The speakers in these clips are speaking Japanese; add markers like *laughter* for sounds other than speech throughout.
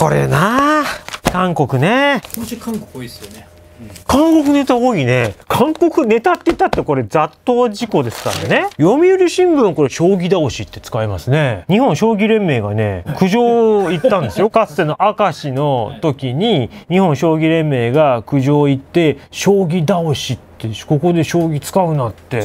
これな韓国ね今週韓国多いですよね、うん、韓国ネタ多いね韓国ネタって言ったってこれ雑踏事故ですからね読売新聞これ将棋倒しって使いますね日本将棋連盟がね苦情を言ったんですよ *laughs* かつての明石の時に日本将棋連盟が苦情を言って将棋倒しってここで将棋使うなって、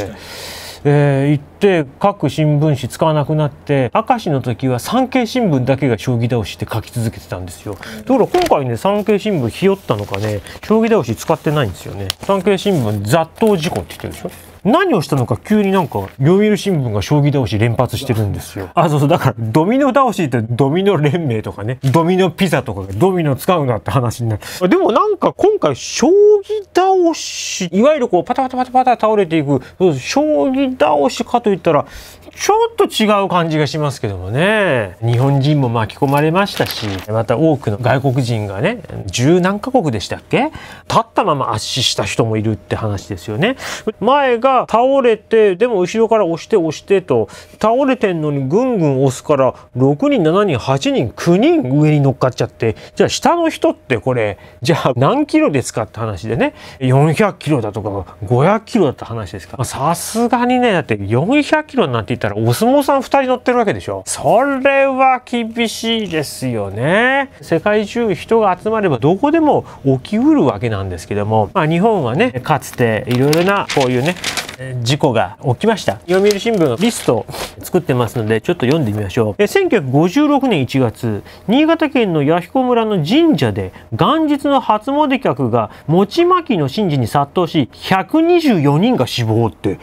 えー、言ってして各新聞紙使わなくなって明石の時は産経新聞だけが将棋倒しって書き続けてたんですよところが今回ね産経新聞ひよったのかね将棋倒し使ってないんですよね産経新聞雑踏事故って言ってるでしょ何をしたのか急になんか読売新聞が将棋倒し連発してるんですよ。あ、そうそう、だからドミノ倒しってドミノ連盟とかね、ドミノピザとかドミノ使うなって話になる。でもなんか今回将棋倒し、いわゆるこうパタパタパタパタ倒れていく、将棋倒しかといたらちょっと違う感じがしますけどもね日本人も巻き込まれましたしまた多くの外国人がね十何カ国でしたっけ立ったまま圧死した人もいるって話ですよね前が倒れてでも後ろから押して押してと倒れてんのにぐんぐん押すから6人7人8人9人上に乗っかっちゃってじゃあ下の人ってこれじゃあ何キロですかって話でね400キロだとか500キロだった話ですからさすがにねだって4 100キロなんて言ったらお相撲さん2人乗ってるわけでしょそれは厳しいですよね世界中人が集まればどこでも起きうるわけなんですけども、まあ、日本はねかつていろいろなこういうね事故が起きました読売新聞のリストを作ってますのでちょっと読んでみましょうえ1956年1月新潟県の弥彦村の神社で元日の初詣客が餅まきの神事に殺到し124人が死亡って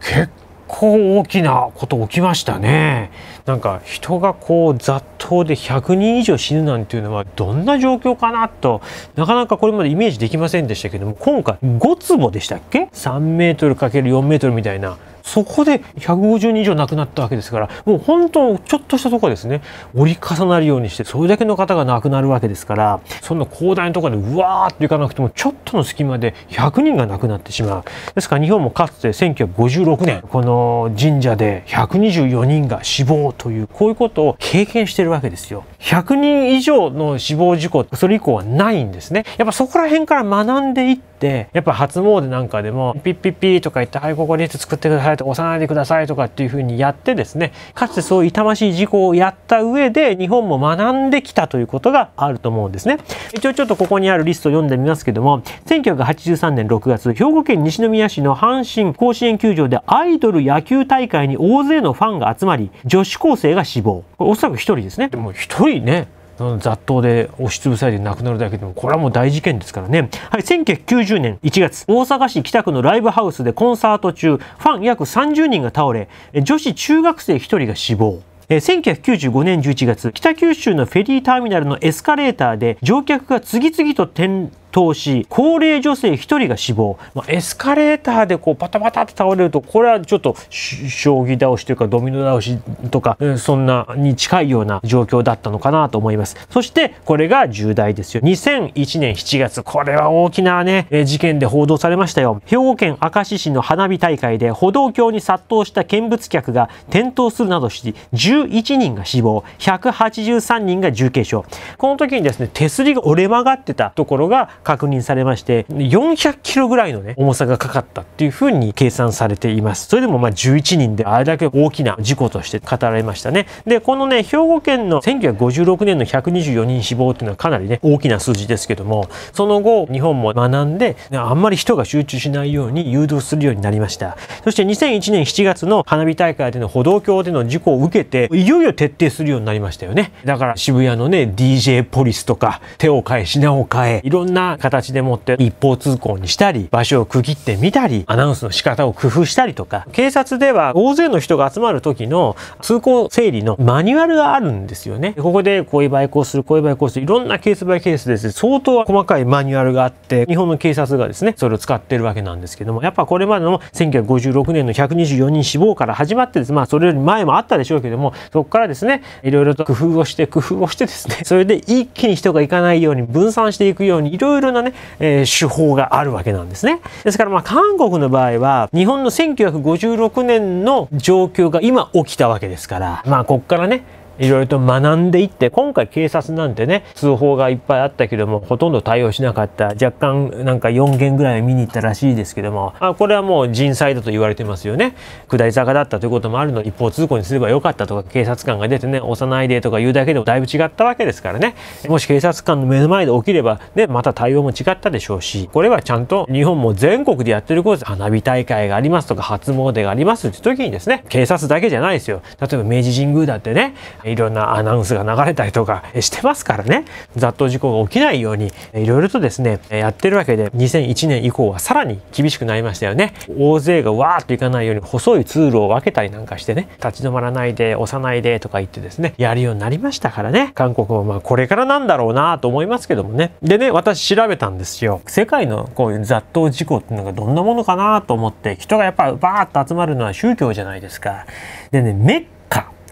結構構大きなこと起きましたねなんか人がこう雑踏で100人以上死ぬなんていうのはどんな状況かなとなかなかこれまでイメージできませんでしたけども今回5坪でしたっけ3メートル ×4 メートルみたいなそこで150人以上亡くなったわけですからもう本当ちょっとしたとこですね折り重なるようにしてそれだけの方が亡くなるわけですからそんな広大なとこでうわーっていかなくてもちょっとの隙間で100人が亡くなってしまうですから日本もかつて1956年この神社で124人が死亡というこういうことを経験してるわけですよ。100人以上の死亡事故、それ以降はないんですね。やっぱそこら辺から学んでいって、やっぱ初詣なんかでも、ピッピッピーとか言って、はい、ここに作ってくださいとか、押さないでくださいとかっていうふうにやってですね、かつてそう痛ましい事故をやった上で、日本も学んできたということがあると思うんですね。一応ちょっとここにあるリストを読んでみますけども、1983年6月、兵庫県西宮市の阪神甲子園球場でアイドル野球大会に大勢のファンが集まり、女子高生が死亡。おそらく1人ですね。でも一人いね雑踏で押しつぶされて亡くなるだけでも、これはもう大事件ですからね。はい、1990年1月、大阪市北区のライブハウスでコンサート中、ファン約30人が倒れ、女子中学生1人が死亡。え1995年11月、北九州のフェリーターミナルのエスカレーターで乗客が次々と転凍死高齢女性1人が死亡、まあ、エスカレーターでこうパタパタって倒れるとこれはちょっと将棋倒しというかドミノ倒しとか、うん、そんなに近いような状況だったのかなと思いますそしてこれが重大ですよ2001年7月これは大きなね、事件で報道されましたよ兵庫県明石市の花火大会で歩道橋に殺到した見物客が転倒するなどし11人が死亡183人が重軽傷この時にですね手すりが折れ曲がってたところが確認されまして、400キロぐらいのね、重さがかかったっていうふうに計算されています。それでもまあ11人であれだけ大きな事故として語られましたね。で、このね、兵庫県の1956年の124人死亡っていうのはかなりね、大きな数字ですけども、その後、日本も学んで、あんまり人が集中しないように誘導するようになりました。そして2001年7月の花火大会での歩道橋での事故を受けて、いよいよ徹底するようになりましたよね。だから渋谷のね、DJ ポリスとか、手を変え、品を変え、いろんな形でもって一方通行にしたり、場所を区切ってみたり、アナウンスの仕方を工夫したりとか、警察では大勢の人が集まる時の通行整理のマニュアルがあるんですよね。ここでこういう場合こうする、こういう場合こうする、いろんなケースバイケースです相当細かいマニュアルがあって、日本の警察がですね、それを使ってるわけなんですけども、やっぱこれまでの1956年の124人死亡から始まってです、まあそれより前もあったでしょうけども、そこからですね、いろいろと工夫をして、工夫をしてですね、それで一気に人が行かないように分散していくように、いろいろろいろなね、えー、手法があるわけなんですね。ですからまあ韓国の場合は日本の1956年の状況が今起きたわけですから、まあここからね、いろいろと学んでいって今回警察なんてね通報がいっぱいあったけどもほとんど対応しなかった若干なんか4件ぐらい見に行ったらしいですけどもあこれはもう人災だと言われてますよね下り坂だったということもあるの一方通行にすればよかったとか警察官が出てね押さないでとか言うだけでもだいぶ違ったわけですからねもし警察官の目の前で起きればねまた対応も違ったでしょうしこれはちゃんと日本も全国でやってることで花火大会がありますとか初詣がありますって時にですね警察だけじゃないですよ例えば明治神宮だってねいろんなアナウンスが流れたりとかしてますからね雑踏事故が起きないようにいろいろとですねやってるわけで2001年以降はさらに厳しくなりましたよね大勢がわーっと行かないように細い通路を分けたりなんかしてね立ち止まらないで押さないでとか言ってですねやるようになりましたからね韓国もまあこれからなんだろうなと思いますけどもねでね私調べたんですよ世界のこういう雑踏事故っていうのがどんなものかなと思って人がやっぱバーッと集まるのは宗教じゃないですかでね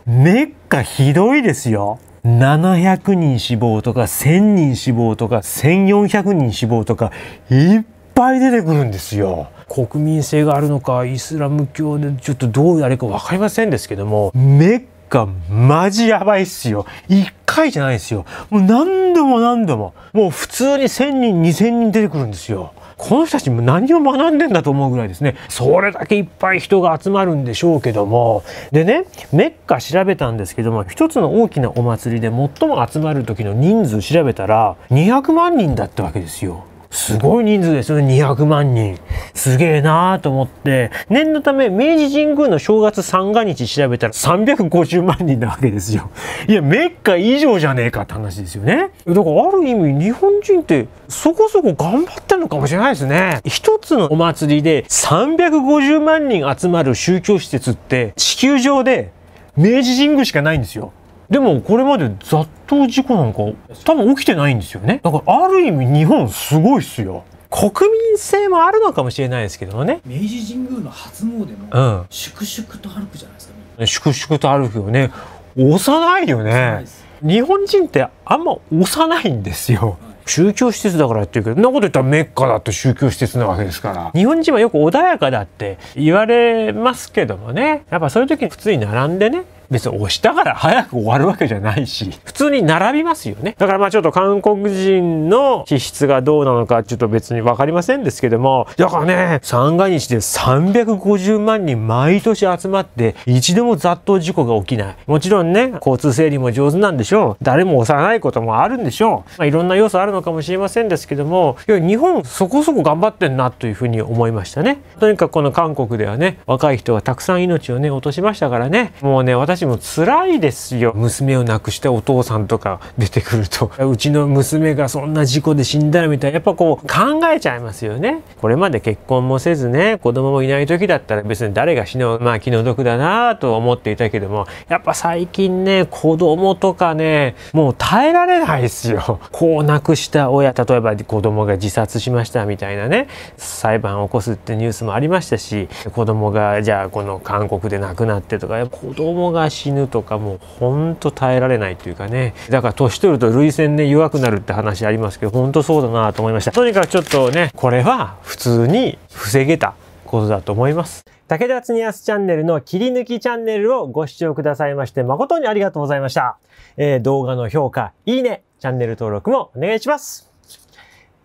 メッカひどいですよ。700人死亡とか1000人死亡とか1400人死亡とかいっぱい出てくるんですよ。国民性があるのかイスラム教でちょっとどうやれかわかりませんですけどもメッカマジやばいっすよ。一回じゃないですよ。もう何度も何度ももう普通に1000人2000人出てくるんですよ。この人たちも何を学んでんだと思うぐらいですねそれだけいっぱい人が集まるんでしょうけどもでねメッカ調べたんですけども一つの大きなお祭りで最も集まる時の人数調べたら200万人だったわけですよ。すごい人数ですよね、200万人。すげえなーと思って、念のため明治神宮の正月三が日調べたら350万人なわけですよ。いや、メッカ以上じゃねえかって話ですよね。だからある意味日本人ってそこそこ頑張ってんのかもしれないですね。一つのお祭りで350万人集まる宗教施設って地球上で明治神宮しかないんですよ。でもこれまで雑踏事故なんか多分起きてないんですよねだからある意味日本すごいっすよ国民性もあるのかもしれないですけどもね明治神宮の初詣も粛々と歩くじゃないですか、粛々と歩くよね幼いよね日本人ってあんま幼いんですよ、はい宗教施設だからって言うけど、そんなこと言ったらメッカだって宗教施設なわけですから。日本人はよく穏やかだって言われますけどもね。やっぱそういう時に普通に並んでね、別に押したから早く終わるわけじゃないし、普通に並びますよね。だからまあちょっと韓国人の気質がどうなのかちょっと別にわかりませんですけども、だからね、三が日で350万人毎年集まって、一度も雑踏事故が起きない。もちろんね、交通整理も上手なんでしょう。誰も押さないこともあるんでしょう。まあ、いろんな要素あるのかもしれませんですけども、いや、日本そこそこ頑張ってんなというふうに思いましたね。とにかくこの韓国ではね、若い人はたくさん命をね、落としましたからね、もうね、私も辛いですよ。娘を亡くしてお父さんとか出てくると、*laughs* うちの娘がそんな事故で死んだらみたいな、やっぱこう考えちゃいますよね。これまで結婚もせずね、子供もいない時だったら別に誰が死の、まあ気の毒だなと思っていたけども、やっぱ最近ね、子供とかね、もう耐えられないですよ。こう亡くした親、例えば子供が自殺しましたみたいなね、裁判を起こすってニュースもありましたし、子供がじゃあこの韓国で亡くなってとか、子供がが死ぬとかもうほんと耐えられないというかねだから年取ると涙腺ね弱くなるって話ありますけどほんとそうだなと思いましたとにかくちょっとねこれは普通に防げたことだと思います武田恒康チャンネルの切り抜きチャンネルをご視聴くださいまして誠にありがとうございました、えー、動画の評価いいねチャンネル登録もお願いします